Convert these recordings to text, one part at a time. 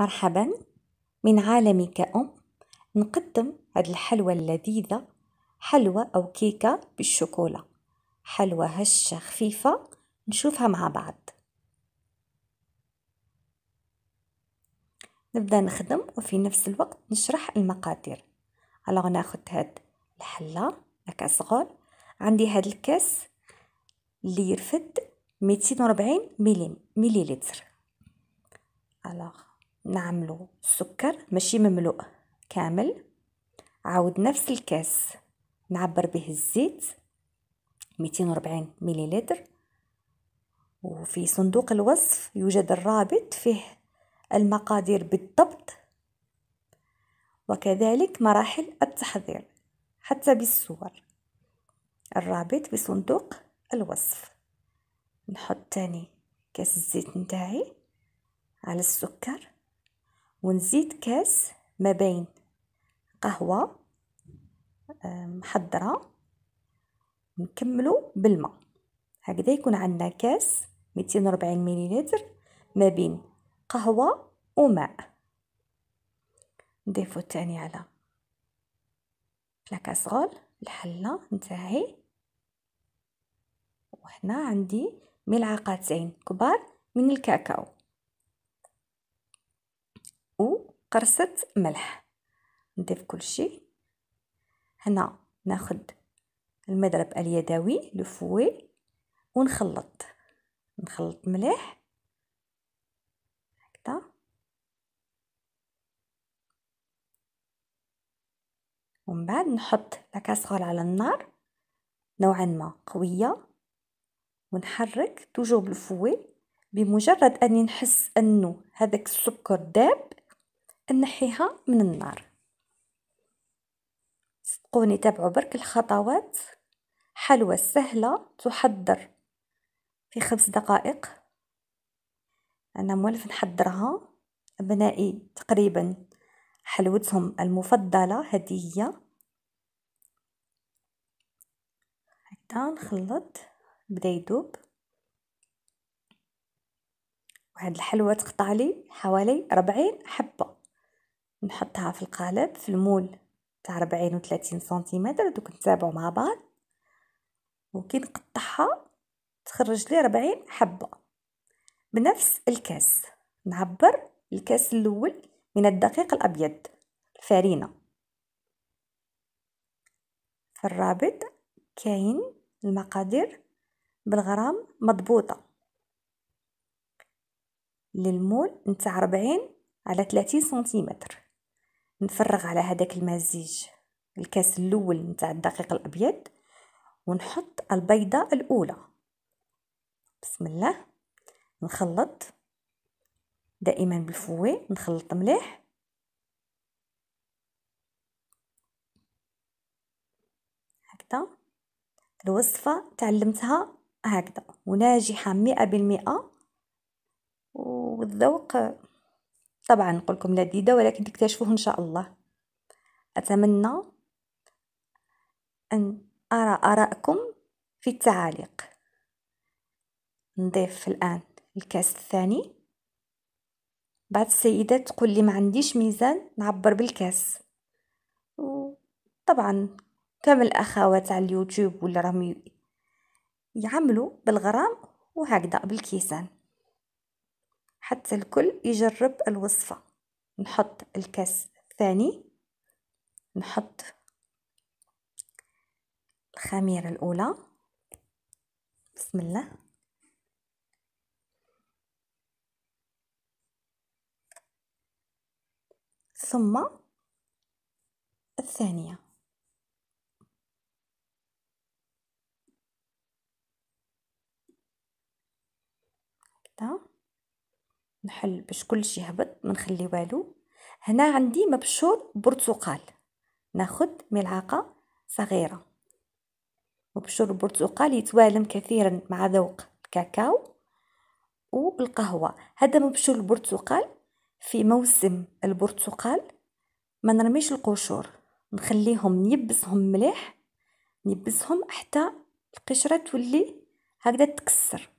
مرحبا من عالمي كأم نقدم هاد الحلوى اللذيذة حلوى أو كيكة بالشوكولا حلوى هشة خفيفة نشوفها مع بعض نبدا نخدم وفي نفس الوقت نشرح المقادير الوغ ناخد هاد الحلة صغار عندي هاد الكاس اللي يرفد ميتين ملي مليلتر الوغ نعملو السكر ماشي مملوء كامل عاود نفس الكاس نعبر به الزيت 240 مليلتر وفي صندوق الوصف يوجد الرابط فيه المقادير بالضبط وكذلك مراحل التحضير حتى بالصور الرابط بصندوق الوصف نحط تاني كاس الزيت نتاعي على السكر ونزيد كاس ما بين قهوة محضرة نكملو بالماء هكذا يكون عندنا كاس 240 مليلتر ما بين قهوة وماء نضيفو تاني على لاكاسرول الحلة نتاعي وهنا عندي ملعقتين كبار من الكاكاو قرصة ملح نضيف كلشي هنا ناخد المضرب اليدوي لفوي ونخلط نخلط مليح هكذا ومن بعد نحط الكاسرول على النار نوعا ما قويه ونحرك توجور بالفوي بمجرد اني نحس انه هذاك السكر داب نحيها من النار صدقوني تابعوا برك الخطوات حلوى سهلة تحضر في خمس دقائق أنا مولف نحضرها أبنائي تقريبا حلوتهم المفضلة هدية هي هكذا نخلط بدا يدوب وهاد الحلوى تقطع لي حوالي ربعين حبه نحطها في القالب في المول تاع 40 و 30 سنتيمتر دوك نتابعوا مع بعض وكي نقطعها تخرج لي 40 حبه بنفس الكاس نعبر الكاس الاول من الدقيق الابيض الفارينه في الرابط كاين المقادير بالغرام مضبوطه للمول نتاع 40 على 30 سنتيمتر نفرغ على هذاك المزيج الكاس الاول نتاع الدقيق الابيض ونحط البيضه الاولى بسم الله نخلط دائما بالفوي نخلط مليح هكذا الوصفه تعلمتها هكذا وناجحه مئة بالمئة والذوق طبعا نقولكم لذيذة ولكن تكتشفوه إن شاء الله أتمنى أن أرى آراءكم في التعاليق نضيف الآن الكاس الثاني بعض السيدات تقول لي ما عنديش ميزان نعبر بالكاس طبعا كامل الأخوات على اليوتيوب ولا راهم يعملوا بالغرام وهكذا بالكيسان حتى الكل يجرب الوصفة نحط الكاس الثاني نحط الخميرة الأولى بسم الله ثم الثانية كده نحل باش كلشي يهبط ما نخلي والو هنا عندي مبشور برتقال ناخذ ملعقه صغيره مبشور البرتقال يتوالم كثيرا مع ذوق الكاكاو والقهوه هذا مبشور البرتقال في موسم البرتقال ما نرميش القشور نخليهم نيبسهم مليح نيبسهم حتى القشره تولي هكذا تكسر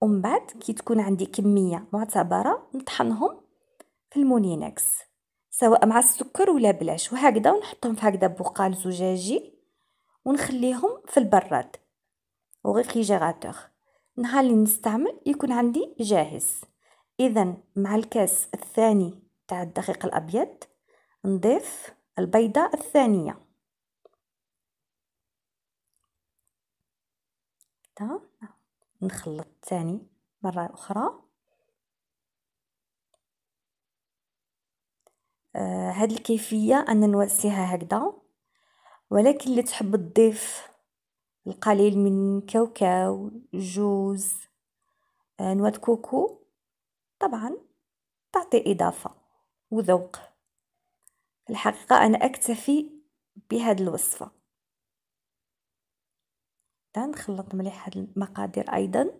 ومن بعد كي تكون عندي كميه معتبره نطحنهم في المونينكس سواء مع السكر ولا بلاش وهكذا ونحطهم في هكذا بقال زجاجي ونخليهم في البراد وغيفريجيراتور نهار اللي نستعمل يكون عندي جاهز اذا مع الكاس الثاني تاع الدقيق الابيض نضيف البيضه الثانيه تمام نخلط تاني مرة أخرى آه هاد الكيفية أنا نوسيها هكذا ولكن اللي تحب تضيف القليل من كاوكاو جوز آه نواه كوكو طبعا تعطي إضافة وذوق الحقيقة أنا أكتفي بهاد الوصفة نخلط مليح هاد المقادير ايضا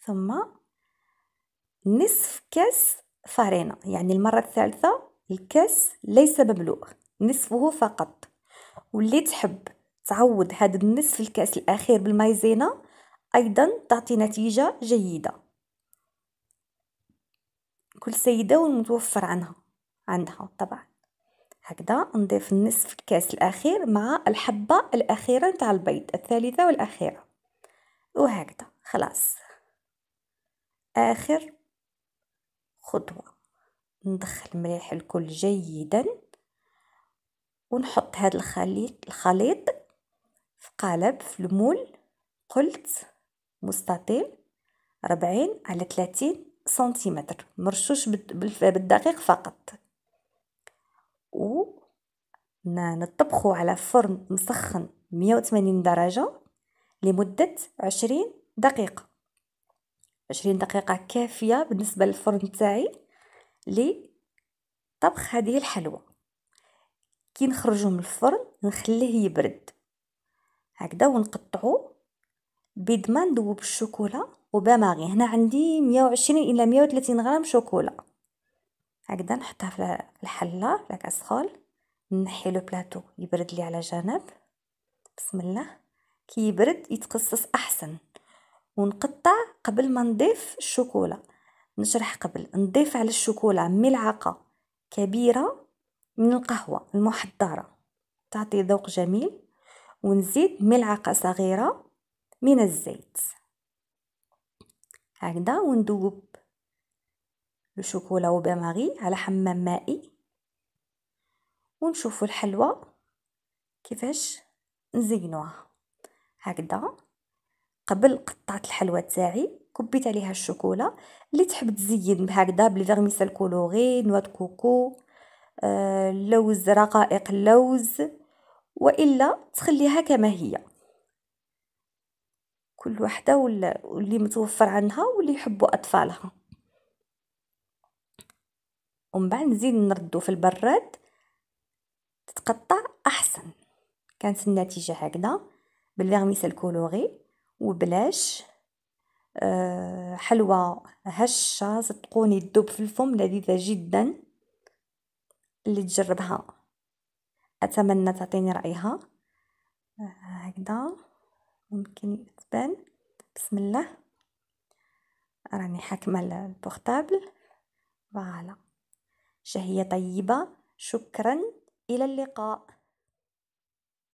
ثم نصف كاس فارينة يعني المرة الثالثة الكاس ليس مملوء نصفه فقط واللي تحب تعوض هذا النصف الكاس الأخير بالمايزينا أيضا تعطي نتيجة جيدة كل سيدة والمتوفر عنها عندها طبعا هكذا نضيف النصف الكاس الاخير مع الحبه الاخيره نتاع البيض الثالثه والاخيره وهكذا خلاص اخر خطوه ندخل مليح الكل جيدا ونحط هذا الخليط الخليط في قالب في المول قلت مستطيل 40 على 30 سنتيمتر مرشوش بالدقيق فقط و نطبخو على فرن مسخن 180 درجة لمدة 20 دقيقة 20 دقيقة كافية بالنسبة للفرن تاعي لطبخ هذه الحلوة كي نخرجوه من الفرن نخليه يبرد هكذا ونقطعوه بيد ما ندوب الشوكولا وباماغي هنا عندي 120 الى 130 غرام شوكولا هكذا نحطها في الحله في الكاسرول نحي لو بلاطو يبرد لي على جنب بسم الله كي يبرد يتقصص احسن ونقطع قبل ما نضيف الشوكولا نشرح قبل نضيف على الشوكولا ملعقه كبيره من القهوه المحضره تعطي ذوق جميل ونزيد ملعقه صغيره من الزيت هكذا وندوب لو شوكولا وباماري على حمام مائي ونشوفوا الحلوى كيفاش نزينوها هكذا قبل قطعت الحلوى تاعي كبيت عليها الشوكولا اللي تحب تزين بهكذا بلي فيرميسيل كولوري نوا كوكو اللوز رقائق اللوز والا تخليها كما هي كل وحده واللي متوفر عندها واللي يحبوا اطفالها ومن بعد نزيد نردو في البراد تتقطع احسن كانت النتيجه هكذا بالفيرميس الكولوري وبلاش أه حلوى هشه صدقوني تذوب في الفم لذيذه جدا اللي تجربها اتمنى تعطيني رايها آه، هكذا ممكن تبان بسم الله راني حاكمه البورتابل فوالا شهية طيبة شكرا إلى اللقاء